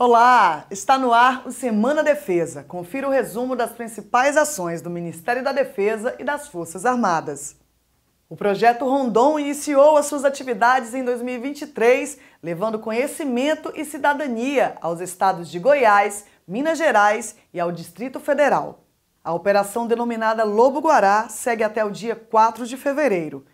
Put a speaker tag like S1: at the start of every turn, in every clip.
S1: Olá! Está no ar o Semana Defesa. Confira o resumo das principais ações do Ministério da Defesa e das Forças Armadas. O projeto Rondon iniciou as suas atividades em 2023, levando conhecimento e cidadania aos estados de Goiás, Minas Gerais e ao Distrito Federal. A operação denominada Lobo Guará segue até o dia 4 de fevereiro.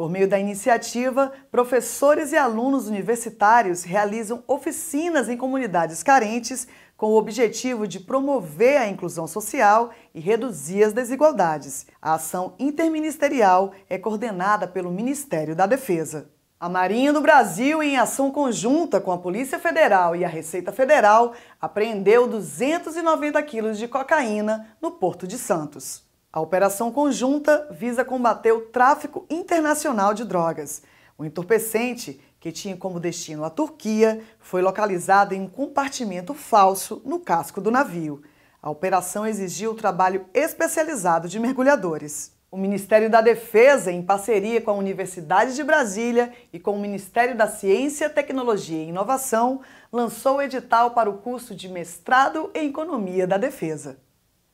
S1: Por meio da iniciativa, professores e alunos universitários realizam oficinas em comunidades carentes com o objetivo de promover a inclusão social e reduzir as desigualdades. A ação interministerial é coordenada pelo Ministério da Defesa. A Marinha do Brasil, em ação conjunta com a Polícia Federal e a Receita Federal, apreendeu 290 quilos de cocaína no Porto de Santos. A operação conjunta visa combater o tráfico internacional de drogas. O entorpecente, que tinha como destino a Turquia, foi localizado em um compartimento falso no casco do navio. A operação exigiu o trabalho especializado de mergulhadores. O Ministério da Defesa, em parceria com a Universidade de Brasília e com o Ministério da Ciência, Tecnologia e Inovação, lançou o edital para o curso de Mestrado em Economia da Defesa.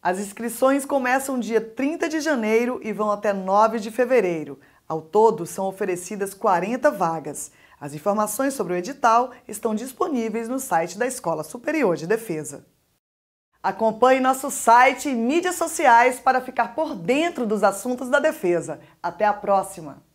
S1: As inscrições começam dia 30 de janeiro e vão até 9 de fevereiro. Ao todo, são oferecidas 40 vagas. As informações sobre o edital estão disponíveis no site da Escola Superior de Defesa. Acompanhe nosso site e mídias sociais para ficar por dentro dos assuntos da defesa. Até a próxima!